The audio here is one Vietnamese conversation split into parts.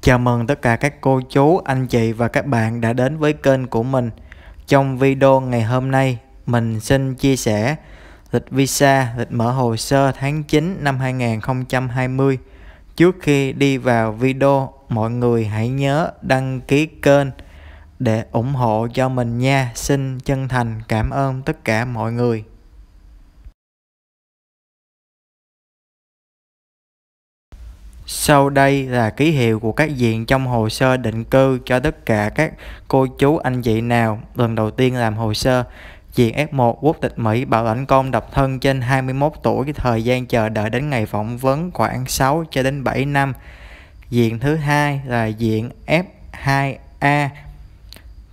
Chào mừng tất cả các cô chú, anh chị và các bạn đã đến với kênh của mình. Trong video ngày hôm nay, mình xin chia sẻ lịch visa, lịch mở hồ sơ tháng 9 năm 2020. Trước khi đi vào video, mọi người hãy nhớ đăng ký kênh để ủng hộ cho mình nha. Xin chân thành cảm ơn tất cả mọi người. Sau đây là ký hiệu của các diện trong hồ sơ định cư cho tất cả các cô chú anh chị nào lần đầu tiên làm hồ sơ. Diện F1 quốc tịch Mỹ bảo lãnh con độc thân trên 21 tuổi thời gian chờ đợi đến ngày phỏng vấn khoảng 6 cho đến 7 năm. Diện thứ hai là diện F2A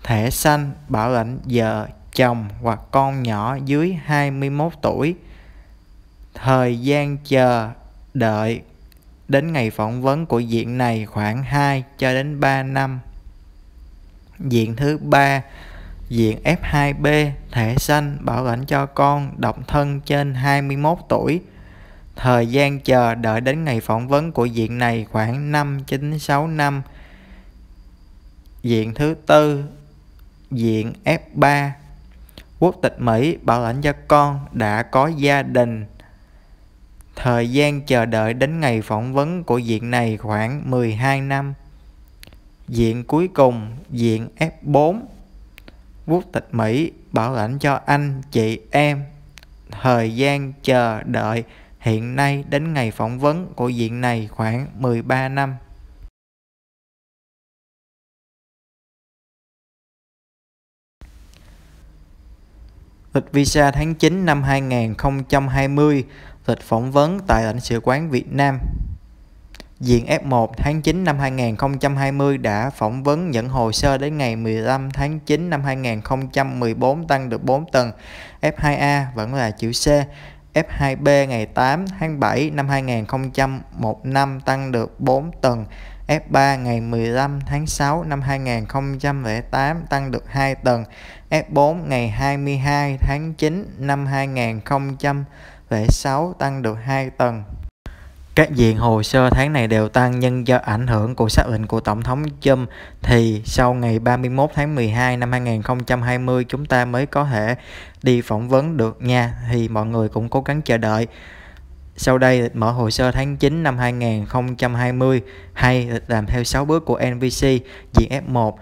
thẻ xanh bảo lãnh vợ, chồng hoặc con nhỏ dưới 21 tuổi. Thời gian chờ đợi đến ngày phỏng vấn của diện này khoảng 2 cho đến 3 năm. Diện thứ ba diện F2B thẻ xanh bảo lãnh cho con độc thân trên 21 tuổi. Thời gian chờ đợi đến ngày phỏng vấn của diện này khoảng 5 đến 6 năm. Diện thứ tư diện F3 quốc tịch Mỹ bảo lãnh cho con đã có gia đình Thời gian chờ đợi đến ngày phỏng vấn của diện này khoảng 12 năm. Diện cuối cùng, diện F4, quốc tịch Mỹ bảo lãnh cho anh, chị, em. Thời gian chờ đợi hiện nay đến ngày phỏng vấn của diện này khoảng 13 năm. Lịch visa tháng 9 năm 2020 lịch phỏng vấn tại lãnh sự quán Việt Nam. Diện F1 tháng 9 năm 2020 đã phỏng vấn nhận hồ sơ đến ngày 15 tháng 9 năm 2014 tăng được 4 tầng. F2A vẫn là chữ C. F2B ngày 8 tháng 7 năm 2015 tăng được 4 tầng. F3 ngày 15 tháng 6 năm 2008 tăng được 2 tầng. F4 ngày 22 tháng 9 năm 2015 lễ 6 tăng được 2 tầng. Các diện hồ sơ tháng này đều tăng nhưng do ảnh hưởng của xác lệnh của Tổng thống Trump thì sau ngày 31 tháng 12 năm 2020 chúng ta mới có thể đi phỏng vấn được nha thì mọi người cũng cố gắng chờ đợi. Sau đây mở hồ sơ tháng 9 năm 2020 hay làm theo 6 bước của NVC diện F1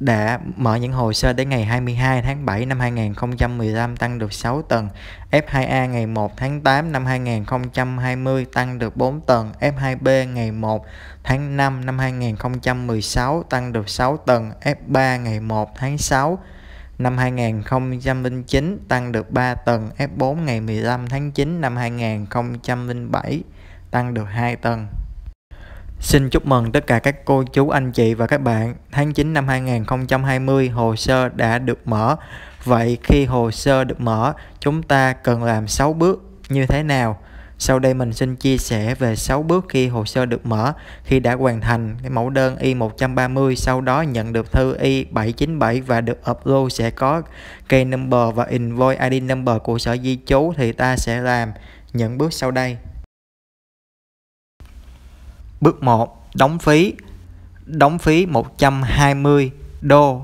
đã mở những hồ sơ đến ngày 22 tháng 7 năm 2015 tăng được 6 tầng, F2A ngày 1 tháng 8 năm 2020 tăng được 4 tầng, F2B ngày 1 tháng 5 năm 2016 tăng được 6 tầng, F3 ngày 1 tháng 6 năm 2009 tăng được 3 tầng, F4 ngày 15 tháng 9 năm 2007 tăng được 2 tầng. Xin chúc mừng tất cả các cô chú anh chị và các bạn. Tháng 9 năm 2020 hồ sơ đã được mở. Vậy khi hồ sơ được mở, chúng ta cần làm 6 bước như thế nào? Sau đây mình xin chia sẻ về 6 bước khi hồ sơ được mở. Khi đã hoàn thành cái mẫu đơn Y130, sau đó nhận được thư Y797 và được upload sẽ có key number và invoice ID number của sở di trú thì ta sẽ làm những bước sau đây. Bước 1. Đóng phí Đóng phí 120 đô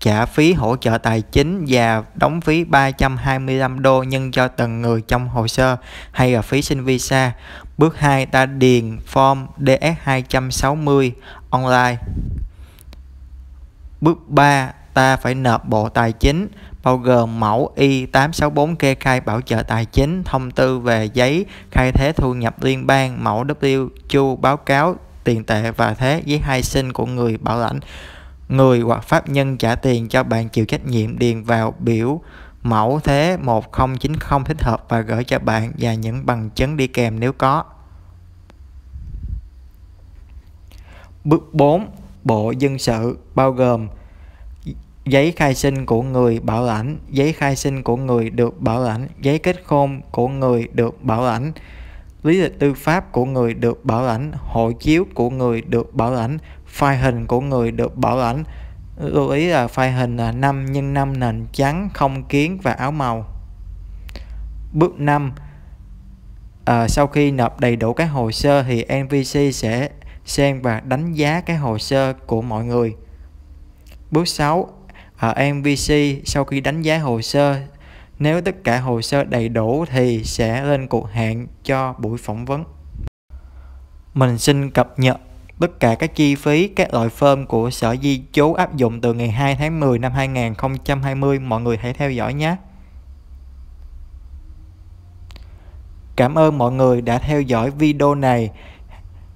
trả phí hỗ trợ tài chính và đóng phí 325 đô nhân cho từng người trong hồ sơ hay là phí xin visa. Bước 2 ta điền form DS260 online. Bước 3 ta phải nộp Bộ Tài chính bao gồm mẫu y 864 kê khai bảo trợ tài chính, thông tư về giấy khai thế thu nhập liên bang, mẫu W WQ báo cáo tiền tệ và thế giấy hai sinh của người bảo lãnh người hoặc pháp nhân trả tiền cho bạn chịu trách nhiệm điền vào biểu mẫu thế 1090 thích hợp và gửi cho bạn và những bằng chứng đi kèm nếu có. Bước 4. Bộ Dân sự bao gồm giấy khai sinh của người bảo lãnh, giấy khai sinh của người được bảo lãnh, giấy kết hôn của người được bảo lãnh, lý lịch tư pháp của người được bảo lãnh, hộ chiếu của người được bảo lãnh, file hình của người được bảo lãnh. Lưu ý là file hình là 5 x 5 nền trắng, không kiến và áo màu. Bước 5 à, Sau khi nộp đầy đủ các hồ sơ thì NVC sẽ xem và đánh giá cái hồ sơ của mọi người. Bước 6 uh, MVC sau khi đánh giá hồ sơ nếu tất cả hồ sơ đầy đủ thì sẽ lên cuộc hẹn cho buổi phỏng vấn mình xin cập nhật tất cả các chi phí các loại phơm của Sở Di trú áp dụng từ ngày 2 tháng 10 năm 2020 mọi người hãy theo dõi nhé Cảm ơn mọi người đã theo dõi video này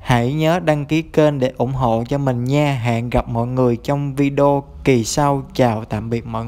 Hãy nhớ đăng ký kênh để ủng hộ cho mình nha. Hẹn gặp mọi người trong video kỳ sau. Chào tạm biệt mọi người.